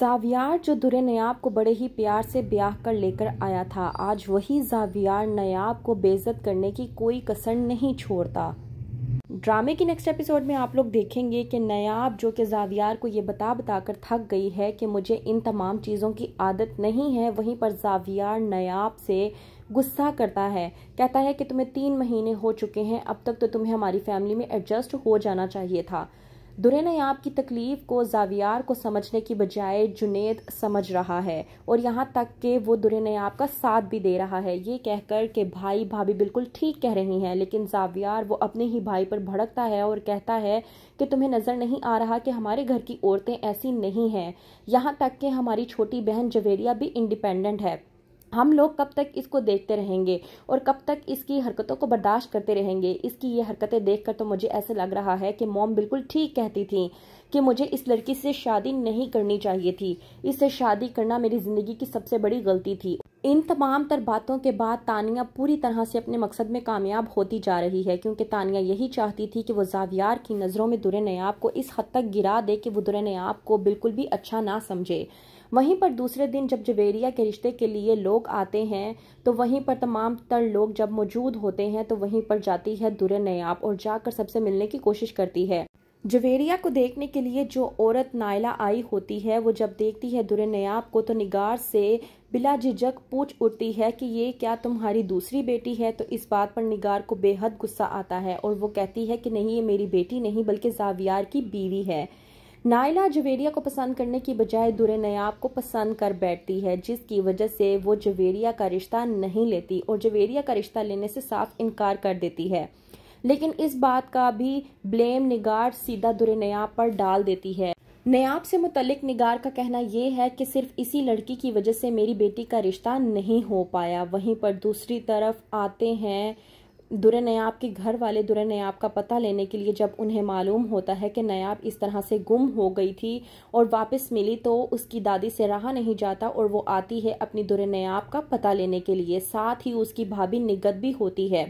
जावियार जो दुरे नयाब को बड़े ही प्यार से ब्याह कर लेकर आया था आज वही जावियार नयाब को बेजत करने की कोई कसर नहीं छोड़ता ड्रामे के नेक्स्ट एपिसोड में आप लोग देखेंगे कि नयाब जो कि जावियार को ये बता बताकर थक गई है कि मुझे इन तमाम चीज़ों की आदत नहीं है वहीं पर जावियार नयाब से गुस्सा करता है कहता है कि तुम्हें तीन महीने हो चुके हैं अब तक तो तुम्हें हमारी फैमिली में एडजस्ट हो जाना चाहिए था दुरे दुरेनयाब की तकलीफ को जावियार को समझने की बजाय जुनेद समझ रहा है और यहाँ तक कि वो दुरेनयाब का साथ भी दे रहा है ये कहकर के भाई भाभी बिल्कुल ठीक कह रही हैं लेकिन जावियार वो अपने ही भाई पर भड़कता है और कहता है कि तुम्हें नज़र नहीं आ रहा कि हमारे घर की औरतें ऐसी नहीं हैं यहाँ तक कि हमारी छोटी बहन जवेरिया भी इंडिपेंडेंट है हम लोग कब तक इसको देखते रहेंगे और कब तक इसकी हरकतों को बर्दाश्त करते रहेंगे इसकी ये हरकतें देखकर तो मुझे ऐसा लग रहा है कि मॉम बिल्कुल ठीक कहती थी कि मुझे इस लड़की से शादी नहीं करनी चाहिए थी इससे शादी करना मेरी ज़िंदगी की सबसे बड़ी गलती थी इन तमाम तर बातों के बाद तानिया पूरी तरह से अपने मकसद में कामयाब होती जा रही है क्योंकि तानिया यही चाहती थी कि वो जावियार की नज़रों में दुरे नयाब को इस हद तक गिरा दे कि वो दुरे नयाब को बिल्कुल भी अच्छा ना समझे वहीं पर दूसरे दिन जब जवेरिया के रिश्ते के लिए लोग आते हैं तो वहीं पर तमाम तर लोग जब मौजूद होते हैं तो वहीं पर जाती है दुर नयाब और जाकर सबसे मिलने की कोशिश करती है जवेरिया को देखने के लिए जो औरत नायला आई होती है वो जब देखती है दुर नयाब को तो निगार से बिला झिझक पूछ उठती है कि ये क्या तुम्हारी दूसरी बेटी है तो इस बात पर निगार को बेहद गुस्सा आता है और वो कहती है कि नहीं ये मेरी बेटी नहीं बल्कि जावियार की बीवी है नायला जवेरिया को पसंद करने की बजाय दुरे नयाब को पसंद कर बैठती है जिसकी वजह से वो जवेरिया का रिश्ता नहीं लेती और जवेरिया का रिश्ता लेने से साफ इनकार कर देती है लेकिन इस बात का भी ब्लेम निगार सीधा दुरे नयाब पर डाल देती है नयाब से मुतलिक निगार का कहना यह है कि सिर्फ इसी लड़की की वजह से मेरी बेटी का रिश्ता नहीं हो पाया वहीं पर दूसरी तरफ आते हैं दुरे नयाब के घर वाले दुर नयाब का पता लेने के लिए जब उन्हें मालूम होता है कि नयाब इस तरह से गुम हो गई थी और वापस मिली तो उसकी दादी से रहा नहीं जाता और वो आती है अपनी दुरे नयाब का पता लेने के लिए साथ ही उसकी भाभी निगत भी होती है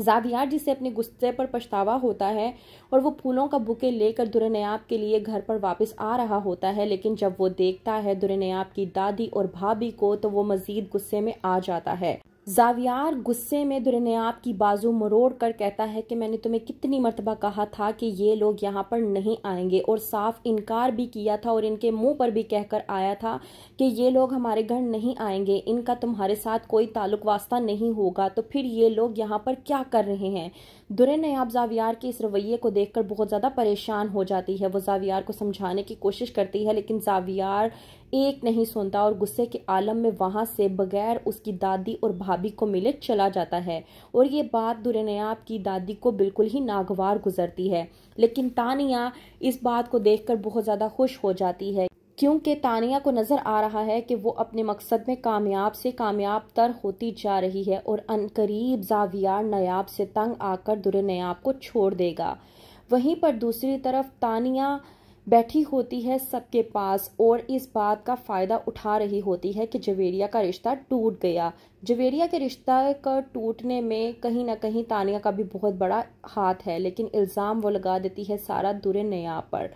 जादियार जिसे अपने गुस्से पर पछतावा होता है और वो फूलों का बुके लेकर दुरे नयाब के लिए घर पर वापस आ रहा होता है लेकिन जब वो देखता है दुरे नयाब की दादी और भाभी को तो वो मज़ीद गुस्से में आ जाता है जावियार गुस्से में दुरनयाब की बाजू मरोड़ कर कहता है कि मैंने तुम्हें कितनी मरतबा कहा था कि ये लोग यहाँ पर नहीं आएंगे और साफ इनकार भी किया था और इनके मुंह पर भी कहकर आया था कि ये लोग हमारे घर नहीं आएंगे इनका तुम्हारे साथ कोई ताल्लुक वास्ता नहीं होगा तो फिर ये लोग यहाँ पर क्या कर रहे हैं दुरे नयाब जावियार के इस रवैये को देखकर बहुत ज़्यादा परेशान हो जाती है वो जावियार को समझाने की कोशिश करती है लेकिन जावियार एक नहीं सुनता और गुस्से के आलम में वहाँ से बगैर उसकी दादी और भाभी को मिले चला जाता है और ये बात दुरे नयाब की दादी को बिल्कुल ही नागवार गुजरती है लेकिन तानिया इस बात को देखकर बहुत ज़्यादा खुश हो जाती है क्योंकि तानिया को नज़र आ रहा है कि वो अपने मकसद में कामयाब से कामयाब तर होती जा रही है और अनकरीब जाविया नयाब से तंग आकर दुर नयाब को छोड़ देगा वहीं पर दूसरी तरफ तानिया बैठी होती है सबके पास और इस बात का फ़ायदा उठा रही होती है कि जवेरिया का रिश्ता टूट गया जवेरिया के रिश्ता का टूटने में कहीं ना कहीं तानिया का भी बहुत बड़ा हाथ है लेकिन इल्ज़ाम वो लगा देती है सारा दुर नया पर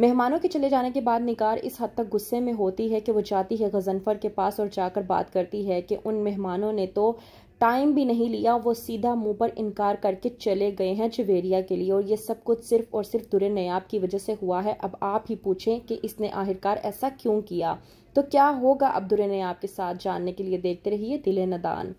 मेहमानों के चले जाने के बाद निकार इस हद तक गुस्से में होती है कि वो जाती है गजनफर के पास और जाकर बात करती है कि उन मेहमानों ने तो टाइम भी नहीं लिया वो सीधा मुंह पर इनकार करके चले गए हैं चवेरिया के लिए और ये सब कुछ सिर्फ और सिर्फ दुरे नयाब की वजह से हुआ है अब आप ही पूछें कि इसने आखिरकार ऐसा क्यों किया तो क्या होगा अब दुरे नयाब के साथ जानने के लिए देखते रहिए दिले नदान